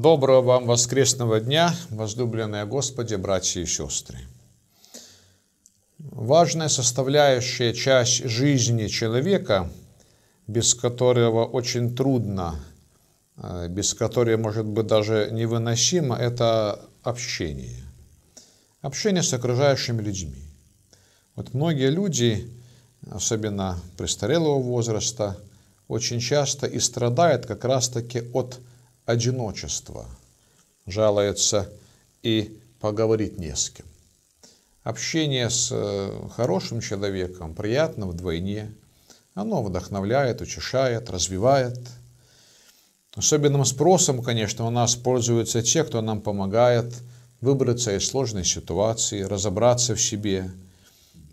Доброго вам воскресного дня, возлюбленные Господи, братья и сестры. Важная составляющая часть жизни человека, без которого очень трудно, э, без которой, может быть, даже невыносимо, это общение. Общение с окружающими людьми. Вот многие люди, особенно престарелого возраста, очень часто и страдают как раз-таки от одиночество, жалуется и поговорить не с кем. Общение с э, хорошим человеком приятно вдвойне. Оно вдохновляет, утешает, развивает. Особенным спросом, конечно, у нас пользуются те, кто нам помогает выбраться из сложной ситуации, разобраться в себе.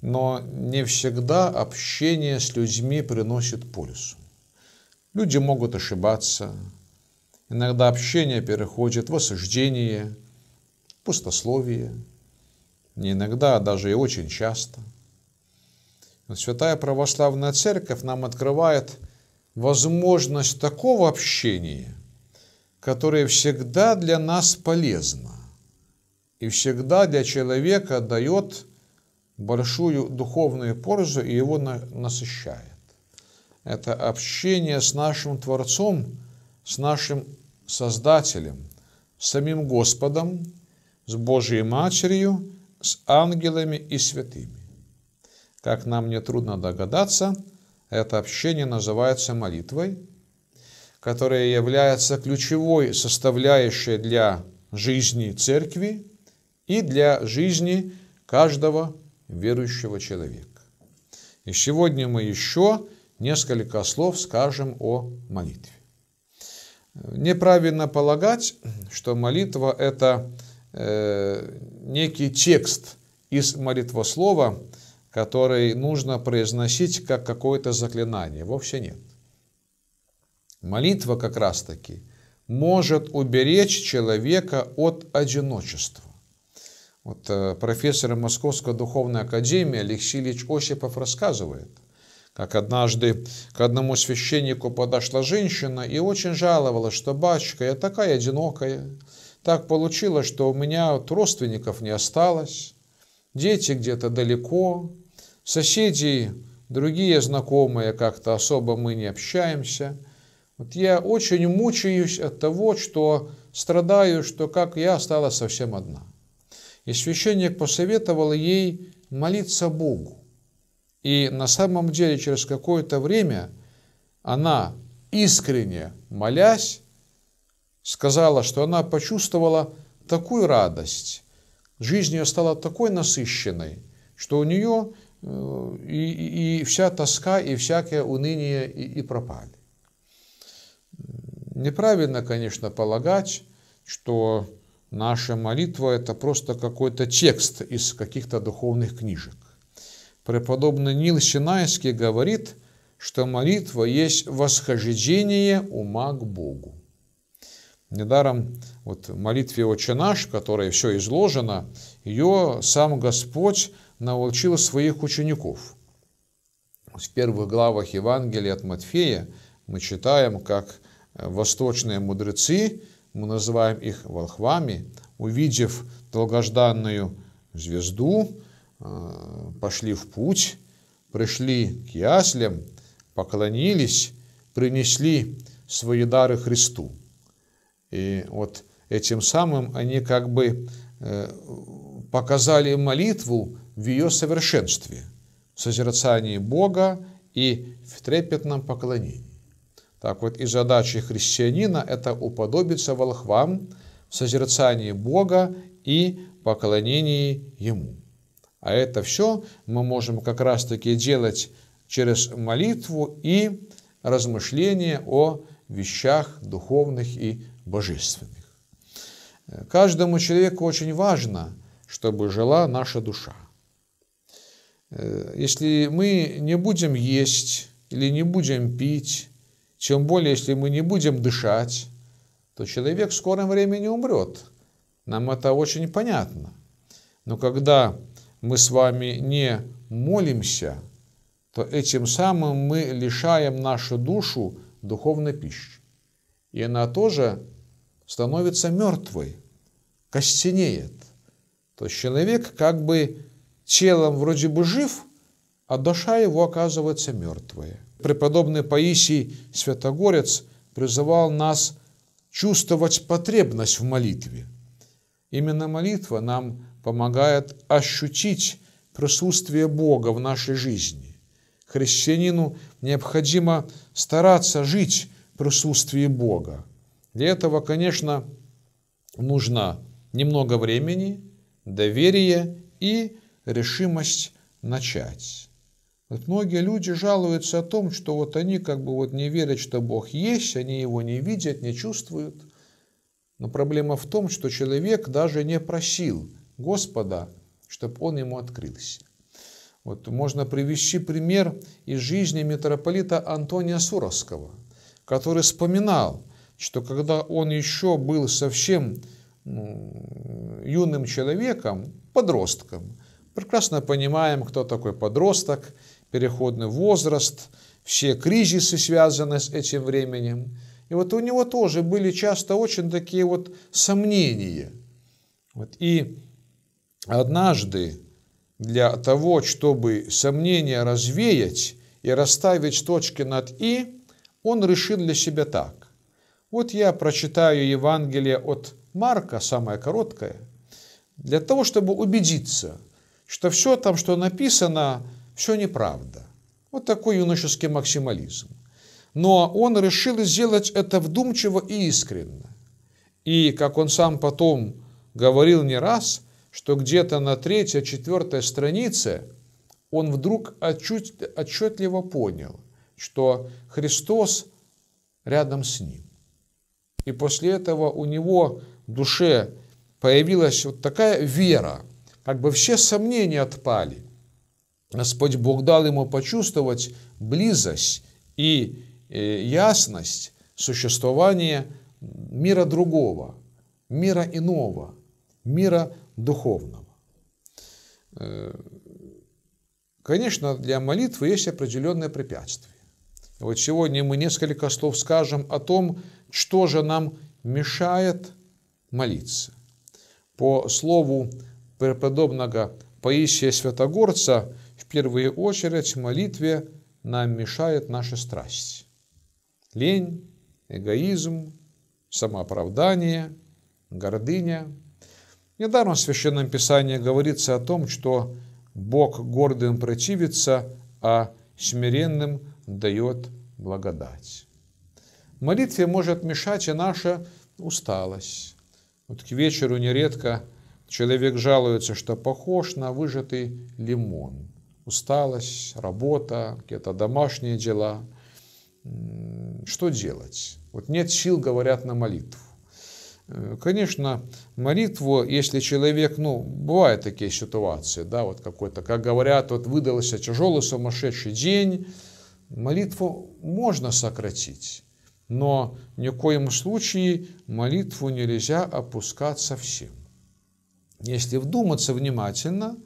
Но не всегда общение с людьми приносит пользу. Люди могут ошибаться, Иногда общение переходит в осуждение, пустословие. Не иногда, а даже и очень часто. Но Святая Православная Церковь нам открывает возможность такого общения, которое всегда для нас полезно и всегда для человека дает большую духовную пользу и его насыщает. Это общение с нашим Творцом – с нашим Создателем, с самим Господом, с Божьей Матерью, с ангелами и святыми. Как нам нетрудно догадаться, это общение называется молитвой, которая является ключевой составляющей для жизни церкви и для жизни каждого верующего человека. И сегодня мы еще несколько слов скажем о молитве. Неправильно полагать, что молитва – это э, некий текст из молитвослова, который нужно произносить как какое-то заклинание. Вовсе нет. Молитва как раз-таки может уберечь человека от одиночества. Вот э, профессор Московской духовной академии Алексей Ильич Осипов рассказывает – как однажды к одному священнику подошла женщина и очень жаловалась, что «Батюшка, я такая одинокая, так получилось, что у меня вот родственников не осталось, дети где-то далеко, соседи, другие знакомые как-то особо мы не общаемся». Вот я очень мучаюсь от того, что страдаю, что как я осталась совсем одна. И священник посоветовал ей молиться Богу. И на самом деле через какое-то время она, искренне молясь, сказала, что она почувствовала такую радость, жизнь ее стала такой насыщенной, что у нее э, и, и, и вся тоска, и всякое уныние и, и пропали. Неправильно, конечно, полагать, что наша молитва – это просто какой-то текст из каких-то духовных книжек. Преподобный Нил Синайский говорит, что молитва есть восхождение ума к Богу. Недаром вот в молитве «Отче наш», в которой все изложено, ее сам Господь научил своих учеников. В первых главах Евангелия от Матфея мы читаем, как э, восточные мудрецы, мы называем их волхвами, увидев долгожданную звезду, Э, пошли в путь, пришли к яслям, поклонились, принесли свои дары Христу. И вот этим самым они как бы э, показали молитву в ее совершенстве, в созерцании Бога и в трепетном поклонении. Так вот, и задача христианина – это уподобиться волхвам в созерцании Бога и поклонении Ему. А это все мы можем как раз-таки делать через молитву и размышление о вещах духовных и божественных. Каждому человеку очень важно, чтобы жила наша душа. Э, если мы не будем есть или не будем пить, тем более, если мы не будем дышать, то человек в скором времени умрет. Нам это очень понятно. Но когда мы с вами не молимся, то этим самым мы лишаем нашу душу духовной пищи. И она тоже становится мертвой, костенеет. То есть человек как бы телом вроде бы жив, а душа его оказывается мертвая. Преподобный Паисий Святогорец призывал нас чувствовать потребность в молитве. Именно молитва нам помогает ощутить присутствие Бога в нашей жизни. Христианину необходимо стараться жить в присутствии Бога. Для этого, конечно, нужно немного времени, доверие и решимость начать. Вот многие люди жалуются о том, что вот они как бы вот не верят, что Бог есть, они его не видят, не чувствуют. Но проблема в том, что человек даже не просил Господа, чтобы он ему открылся. Вот можно привести пример из жизни митрополита Антония Суровского, который вспоминал, что когда он еще был совсем ну, юным человеком, подростком, прекрасно понимаем, кто такой подросток, переходный возраст, все кризисы связаны с этим временем. И вот у него тоже были часто очень такие вот сомнения. Вот. И однажды для того, чтобы сомнения развеять и расставить точки над «и», он решил для себя так. Вот я прочитаю Евангелие от Марка, самое короткое, для того, чтобы убедиться, что все там, что написано, все неправда. Вот такой юношеский максимализм. Но он решил сделать это вдумчиво и искренне. И, как он сам потом говорил не раз – что где-то на третьей, четвертой странице он вдруг отчуть, отчетливо понял, что Христос рядом с ним. И после этого у него в душе появилась вот такая вера, как бы все сомнения отпали. Господь Бог дал ему почувствовать близость и э, ясность существования мира другого, мира иного, мира духовного. Э, конечно, для молитвы есть определенное препятствие. Вот сегодня мы несколько слов скажем о том, что же нам мешает молиться. По слову преподобного Паисия Святогорца, в первую очередь молитве нам мешает наши страсти, Лень, эгоизм, самооправдание, гордыня – Недаром в Священном Писании говорится о том, что Бог гордым противится, а смиренным дает благодать. молитве может мешать и наша усталость. Вот к вечеру нередко человек жалуется, что похож на выжатый лимон. Усталость, работа, какие-то домашние дела. Что делать? Вот нет сил, говорят, на молитву. Э, конечно, молитву, если человек, ну, бывают такие ситуации, да, вот какой-то, как говорят, вот выдался тяжелый сумасшедший день, молитву можно сократить, но ни в коем случае молитву нельзя опускать совсем. Если вдуматься внимательно,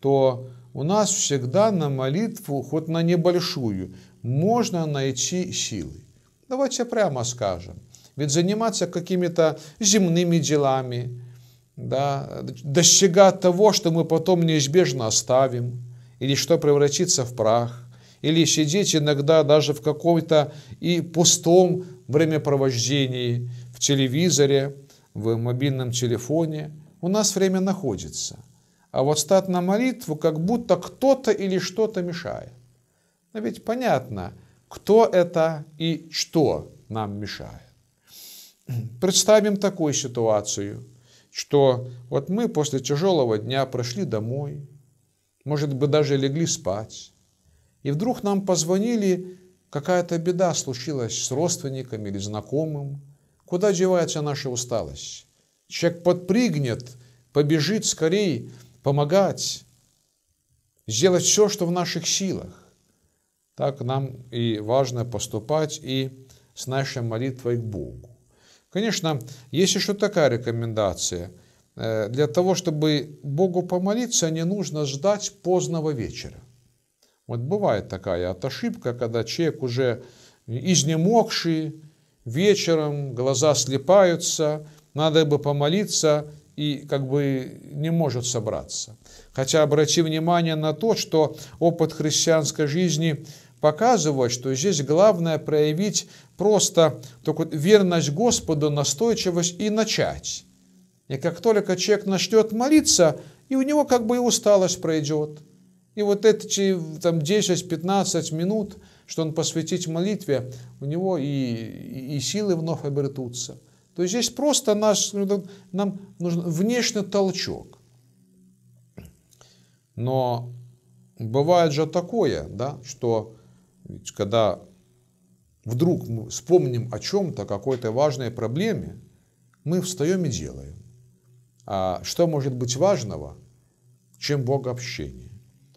то у нас всегда на молитву, хоть на небольшую, можно найти силы. Давайте прямо скажем – ведь заниматься какими-то земными делами, да, достигать того, что мы потом неизбежно оставим, или что превратится в прах, или сидеть иногда даже в каком-то и пустом времяпровождении, в телевизоре, в мобильном телефоне. У нас время находится. А вот стать на молитву, как будто кто-то или что-то мешает. Но ведь понятно, кто это и что нам мешает. Представим такую ситуацию, что вот мы после тяжелого дня прошли домой, может быть, даже легли спать, и вдруг нам позвонили, какая-то беда случилась с родственниками или знакомым, куда девается наша усталость? Человек подпрыгнет, побежит скорее, помогать, сделать все, что в наших силах. Так нам и важно поступать и с нашей молитвой к Богу. Конечно, есть еще такая рекомендация. Э, для того, чтобы Богу помолиться, не нужно ждать поздного вечера. Вот бывает такая от ошибка, когда человек уже изнемогший, вечером глаза слепаются, надо бы помолиться и как бы не может собраться. Хотя обрати внимание на то, что опыт христианской жизни показывать, что здесь главное проявить просто такую верность Господу, настойчивость и начать. И как только человек начнет молиться, и у него как бы и усталость пройдет. И вот эти там 10-15 минут, что он посвятит молитве, у него и, и, и силы вновь обретутся. То есть здесь просто наш, ну, нам нужен внешний толчок. Но бывает же такое, да, что ведь когда вдруг мы вспомним о чем-то, какой-то важной проблеме, мы встаем и делаем. А что может быть важного, чем Бог общение?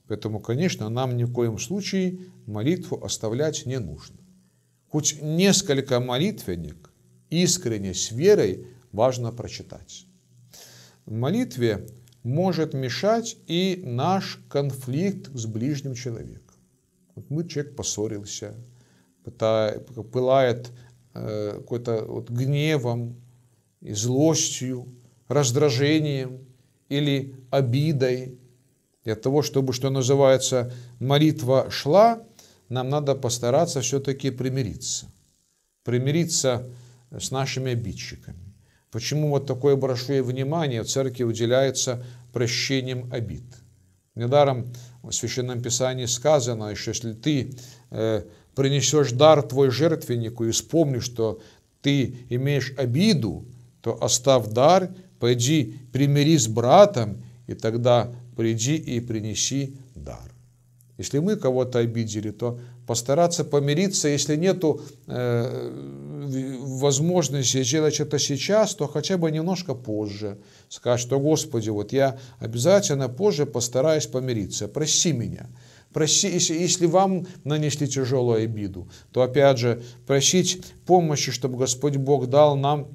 Поэтому, конечно, нам ни в коем случае молитву оставлять не нужно. Хоть несколько молитвенник искренне с верой важно прочитать. В молитве может мешать и наш конфликт с ближним человеком. Вот мы, человек поссорился, пытает, пылает э, какой-то вот гневом и злостью, раздражением или обидой. для того, чтобы, что называется, молитва шла, нам надо постараться все-таки примириться. Примириться с нашими обидчиками. Почему вот такое большое внимание в церкви уделяется прощением обид – Недаром в Священном Писании сказано, что если ты э, принесешь дар твой жертвеннику и вспомнишь, что ты имеешь обиду, то оставь дар, пойди примирись с братом, и тогда приди и принеси дар. Если мы кого-то обидели, то постараться помириться, если нету э, возможности сделать это сейчас, то хотя бы немножко позже. Сказать, что Господи, вот я обязательно позже постараюсь помириться, прости меня. Проси, если, если вам нанесли тяжелую обиду, то опять же просить помощи, чтобы Господь Бог дал нам,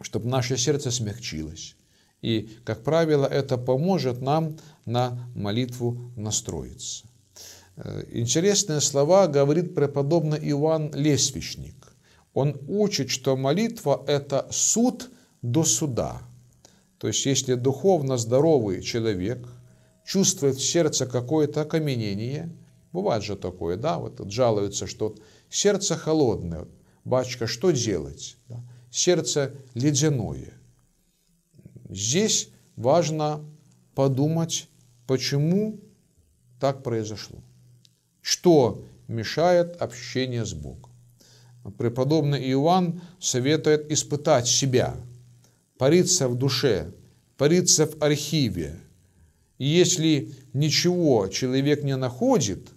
чтобы наше сердце смягчилось и, как правило, это поможет нам на молитву настроиться. Э, интересные слова говорит преподобный Иоанн Лесвичник. Он учит, что молитва – это суд до суда. То есть, если духовно здоровый человек чувствует в сердце какое-то окаменение, бывает же такое, да, вот жалуются, что сердце холодное, бачка, что делать? Сердце ледяное. Здесь важно подумать, почему так произошло. Что мешает общение с Богом? Преподобный Иоанн советует испытать себя, париться в душе, париться в архиве. И если ничего человек не находит,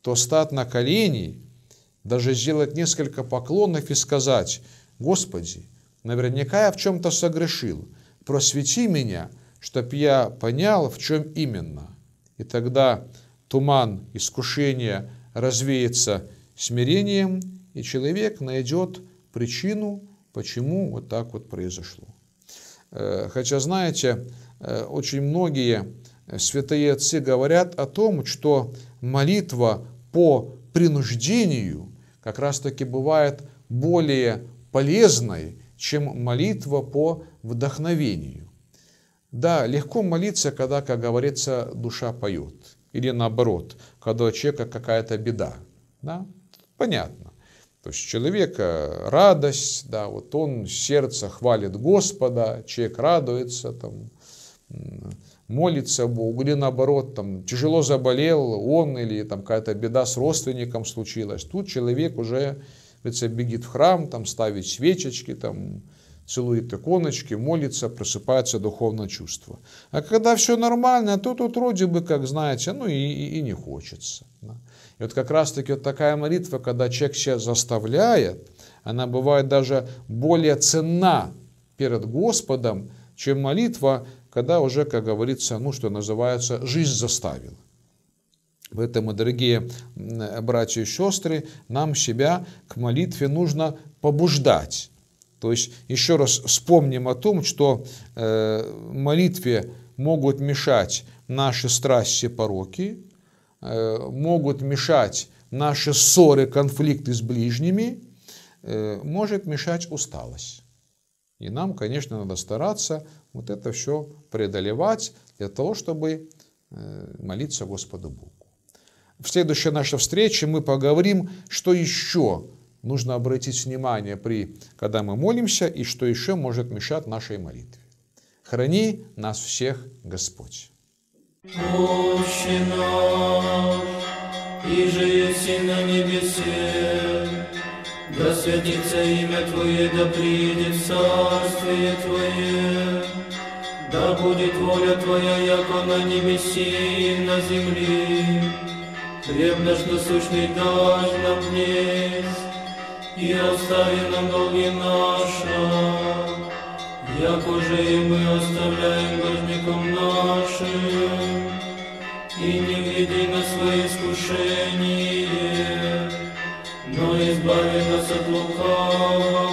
то стать на колени, даже сделать несколько поклонов и сказать, «Господи, наверняка я в чем-то согрешил, просвети меня, чтоб я понял, в чем именно. И тогда туман искушения развеется смирением, и человек найдет причину, почему вот так вот произошло. Э, хотя, знаете, э, очень многие святые отцы говорят о том, что молитва по принуждению как раз-таки бывает более полезной, чем молитва по вдохновению. Да, легко молиться, когда, как говорится, душа поет. Или наоборот, когда у человека какая-то беда. Да? Понятно. То есть человека радость, да, вот он сердце хвалит Господа, человек радуется, там, молится Богу, или наоборот, там, тяжело заболел он, или там какая-то беда с родственником случилась. Тут человек уже це бігіть в храм, там ставит свечечки, там целует иконочки, молится, просыпается духовное чувство. А когда все нормально, то тут вроде бы, как знаете, ну и, и, и не хочется. Да? И вот как раз-таки вот такая молитва, когда человек себя заставляет, она бывает даже более ценна перед Господом, чем молитва, когда уже, как говорится, ну, что называется, жизнь заставила. Поэтому, э, дорогие э, братья и сестры, нам себя к молитве нужно побуждать. То есть, еще раз вспомним о том, что э, молитве могут мешать наши страсти, пороки, э, могут мешать наши ссоры, конфликты с ближними, э, может мешать усталость. И нам, конечно, надо стараться вот это все преодолевать для того, чтобы э, молиться Господу Богу. В следующей нашей встрече мы поговорим, что еще нужно обратить внимание, при, когда мы молимся, и что еще может мешать нашей молитве. Храни нас всех, Господь. да будет воля Твоя, яко на небеси и на земле. Хлеб наш насущный дай нам днесь, и остави нам долги наши, як уже и мы оставляем должником нашим, и не введи на свои искушения, но избави нас от лукавого.